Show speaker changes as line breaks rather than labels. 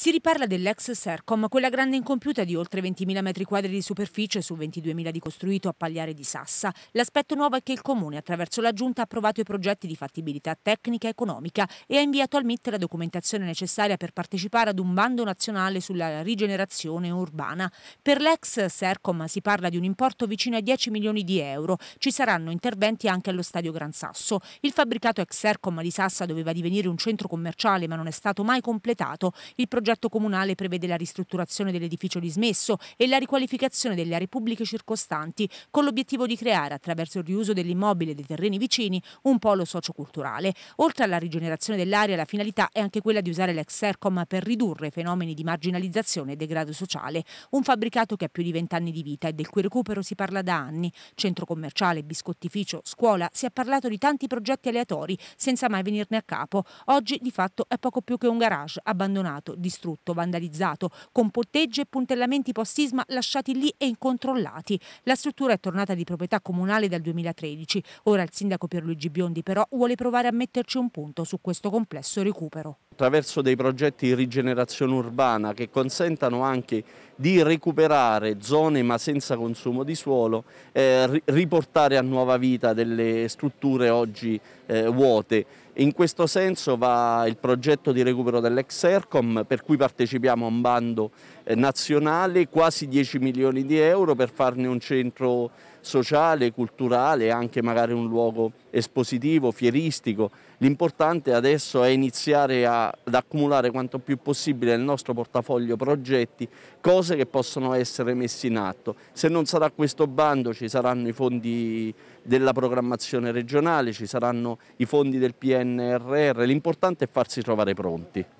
Si riparla dell'ex Sercom, quella grande incompiuta di oltre 20.000 m2 di superficie su 22.000 di costruito a Pagliare di Sassa. L'aspetto nuovo è che il Comune, attraverso la Giunta, ha approvato i progetti di fattibilità tecnica e economica e ha inviato al MIT la documentazione necessaria per partecipare ad un bando nazionale sulla rigenerazione urbana. Per l'ex Sercom si parla di un importo vicino ai 10 milioni di euro. Ci saranno interventi anche allo stadio Gran Sasso. Il fabbricato ex Sercom di Sassa doveva divenire un centro commerciale ma non è stato mai completato. Il progetto progetto comunale prevede la ristrutturazione dell'edificio dismesso e la riqualificazione delle aree pubbliche circostanti, con l'obiettivo di creare, attraverso il riuso dell'immobile e dei terreni vicini, un polo socioculturale. Oltre alla rigenerazione dell'area, la finalità è anche quella di usare l'ex Sercom per ridurre fenomeni di marginalizzazione e degrado sociale. Un fabbricato che ha più di vent'anni di vita e del cui recupero si parla da anni. Centro commerciale, biscottificio, scuola, si è parlato di tanti progetti aleatori senza mai venirne a capo. Oggi di fatto è poco più che un garage abbandonato, distrutto distrutto, vandalizzato, con potteggi e puntellamenti post-sisma lasciati lì e incontrollati. La struttura è tornata di proprietà comunale dal 2013. Ora il sindaco Pierluigi Biondi però vuole provare a metterci un punto su questo complesso recupero.
Attraverso dei progetti di rigenerazione urbana che consentano anche di recuperare zone ma senza consumo di suolo, eh, riportare a nuova vita delle strutture oggi eh, vuote. In questo senso va il progetto di recupero dell'ex Ercom per cui partecipiamo a un bando eh, nazionale, quasi 10 milioni di euro per farne un centro sociale, culturale, anche magari un luogo espositivo, fieristico. L'importante adesso è iniziare a, ad accumulare quanto più possibile nel nostro portafoglio progetti, cose che possono essere messe in atto. Se non sarà questo bando ci saranno i fondi della programmazione regionale, ci saranno i fondi del PNRR, l'importante è farsi trovare pronti.